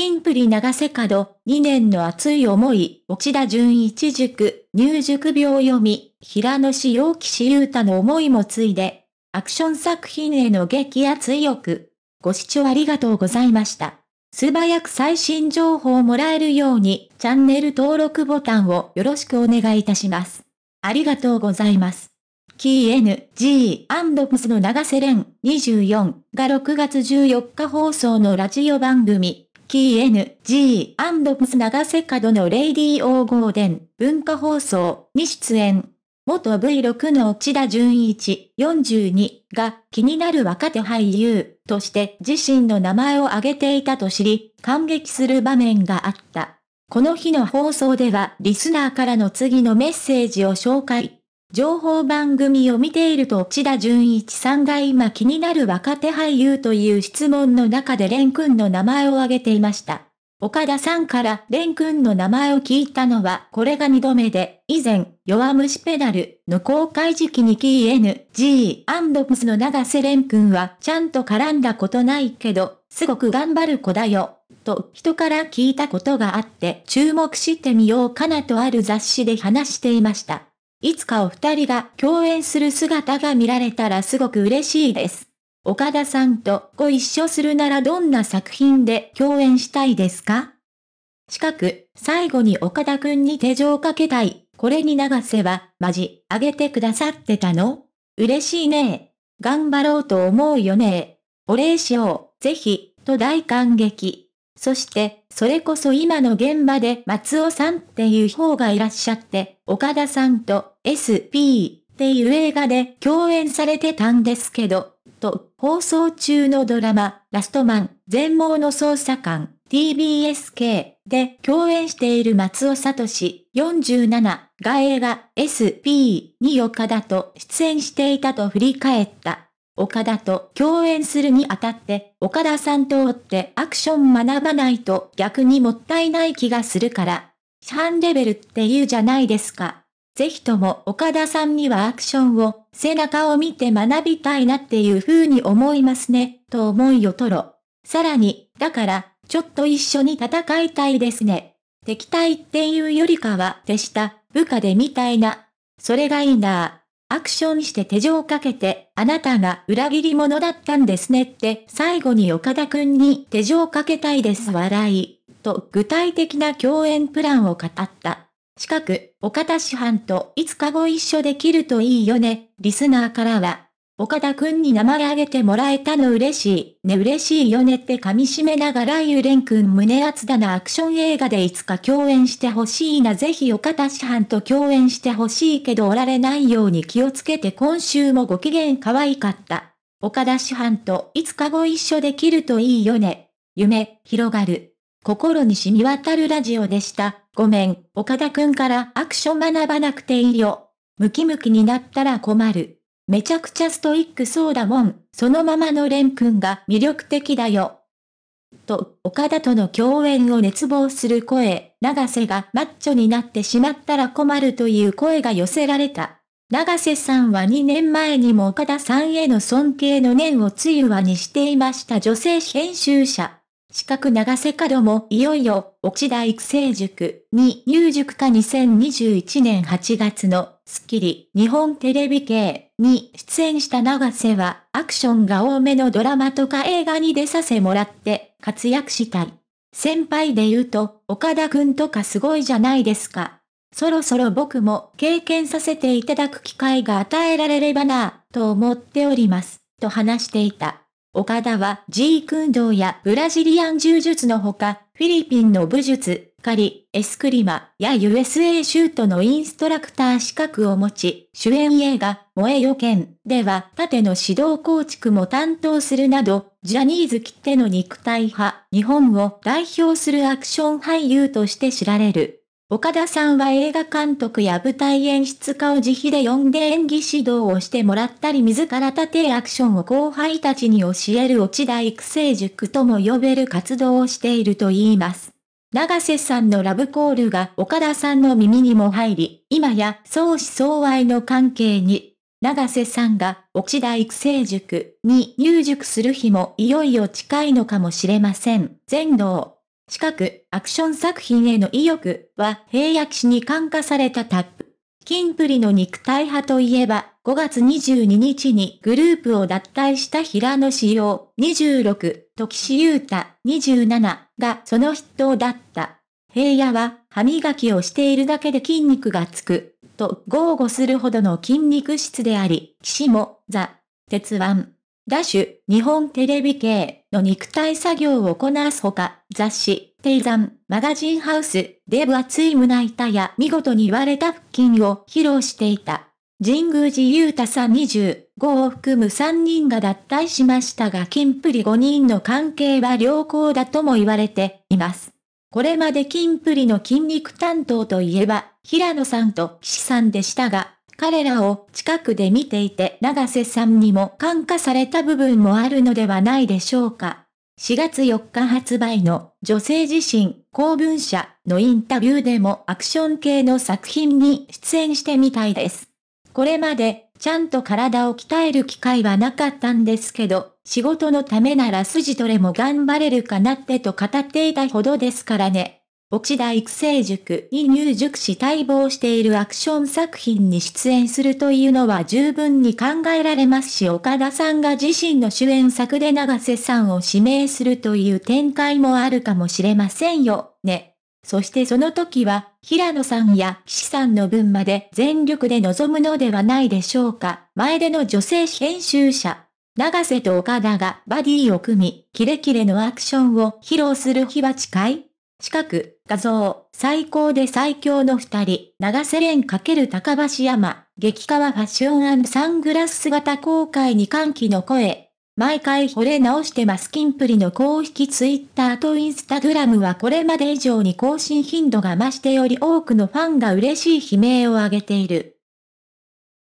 キンプリ長瀬角、2年の熱い思い、内田純一塾、入塾病読み、平野志陽士優太の思いもついで、アクション作品への激熱意欲。ご視聴ありがとうございました。素早く最新情報をもらえるように、チャンネル登録ボタンをよろしくお願いいたします。ありがとうございます。KNG&PS の長瀬廉24が6月14日放送のラジオ番組 KNG& 長瀬角のレイディオーゴーデン文化放送に出演。元 V6 の内田純一42が気になる若手俳優として自身の名前を挙げていたと知り、感激する場面があった。この日の放送ではリスナーからの次のメッセージを紹介。情報番組を見ていると千田純一さんが今気になる若手俳優という質問の中でレン君の名前を挙げていました。岡田さんからレン君の名前を聞いたのはこれが二度目で、以前、弱虫ペダルの公開時期に k n g ムスの長瀬レン君はちゃんと絡んだことないけど、すごく頑張る子だよ、と人から聞いたことがあって注目してみようかなとある雑誌で話していました。いつかお二人が共演する姿が見られたらすごく嬉しいです。岡田さんとご一緒するならどんな作品で共演したいですか近く、最後に岡田くんに手錠かけたい。これに流せば、マジ、あげてくださってたの嬉しいね頑張ろうと思うよねお礼しよう、ぜひ、と大感激。そして、それこそ今の現場で松尾さんっていう方がいらっしゃって、岡田さんと SP っていう映画で共演されてたんですけど、と、放送中のドラマ、ラストマン、全盲の捜査官、TBSK で共演している松尾聡47が映画 SP に岡田と出演していたと振り返った。岡田と共演するにあたって、岡田さんと追ってアクション学ばないと逆にもったいない気がするから、市販レベルって言うじゃないですか。ぜひとも岡田さんにはアクションを背中を見て学びたいなっていう風に思いますね、と思いよとろ。さらに、だから、ちょっと一緒に戦いたいですね。敵対っていうよりかは手下、部下でみたいな。それがいいなアクションして手錠をかけて、あなたが裏切り者だったんですねって、最後に岡田くんに手錠をかけたいです笑い、と具体的な共演プランを語った。近く、岡田師範といつかご一緒できるといいよね、リスナーからは岡田くんに名前あげてもらえたの嬉しい。ね嬉しいよねって噛み締めながらゆれんくん胸熱だなアクション映画でいつか共演してほしいな。ぜひ岡田師範と共演してほしいけどおられないように気をつけて今週もご機嫌可愛かった。岡田師範といつかご一緒できるといいよね。夢、広がる。心に染み渡るラジオでした。ごめん、岡田くんからアクション学ばなくていいよ。ムキムキになったら困る。めちゃくちゃストイックそうだもん、そのままのレン君が魅力的だよ。と、岡田との共演を熱望する声、長瀬がマッチョになってしまったら困るという声が寄せられた。長瀬さんは2年前にも岡田さんへの尊敬の念をつゆわにしていました女性編集者。四角長瀬角もいよいよ、沖田育成塾に入塾化2021年8月のスッキリ日本テレビ系に出演した長瀬はアクションが多めのドラマとか映画に出させもらって活躍したい。先輩で言うと岡田くんとかすごいじゃないですか。そろそろ僕も経験させていただく機会が与えられればなぁと思っております。と話していた。岡田は G ド道やブラジリアン柔術のほか、フィリピンの武術、カリ、エスクリマや USA シュートのインストラクター資格を持ち、主演映画、萌えよ剣では縦の指導構築も担当するなど、ジャニーズきっての肉体派、日本を代表するアクション俳優として知られる。岡田さんは映画監督や舞台演出家を自費で呼んで演技指導をしてもらったり自ら盾アクションを後輩たちに教える落ち台育成塾とも呼べる活動をしているといいます。長瀬さんのラブコールが岡田さんの耳にも入り、今や相思相愛の関係に。長瀬さんが沖田育成塾に入塾する日もいよいよ近いのかもしれません。全能。近く、アクション作品への意欲は平野騎士に感化されたタップ。金プリの肉体派といえば、5月22日にグループを脱退した平野志陽26、時岸優太27、がその筆頭だった。平野は歯磨きをしているだけで筋肉がつく、と豪語するほどの筋肉質であり、岸も、ザ、鉄腕、ダッシュ、日本テレビ系の肉体作業をこなすほか、雑誌、低山、マガジンハウスで分厚い胸板や見事に割れた腹筋を披露していた。神宮寺勇太さん20。5を含む3人が脱退しましたが金プリ5人の関係は良好だとも言われています。これまで金プリの筋肉担当といえば、平野さんと岸さんでしたが、彼らを近くで見ていて長瀬さんにも感化された部分もあるのではないでしょうか。4月4日発売の女性自身公文社のインタビューでもアクション系の作品に出演してみたいです。これまでちゃんと体を鍛える機会はなかったんですけど、仕事のためなら筋トレも頑張れるかなってと語っていたほどですからね。沖田育成塾に入塾し待望しているアクション作品に出演するというのは十分に考えられますし岡田さんが自身の主演作で長瀬さんを指名するという展開もあるかもしれませんよね。そしてその時は、平野さんや岸さんの分まで全力で臨むのではないでしょうか。前での女性編集者。長瀬と岡田がバディを組み、キレキレのアクションを披露する日は近い近く、画像、最高で最強の二人、長瀬廉×高橋山、激川ファッションサングラス姿公開に歓喜の声。毎回惚れ直してますキンプリの公式ツイッターとインスタグラムはこれまで以上に更新頻度が増してより多くのファンが嬉しい悲鳴を上げている。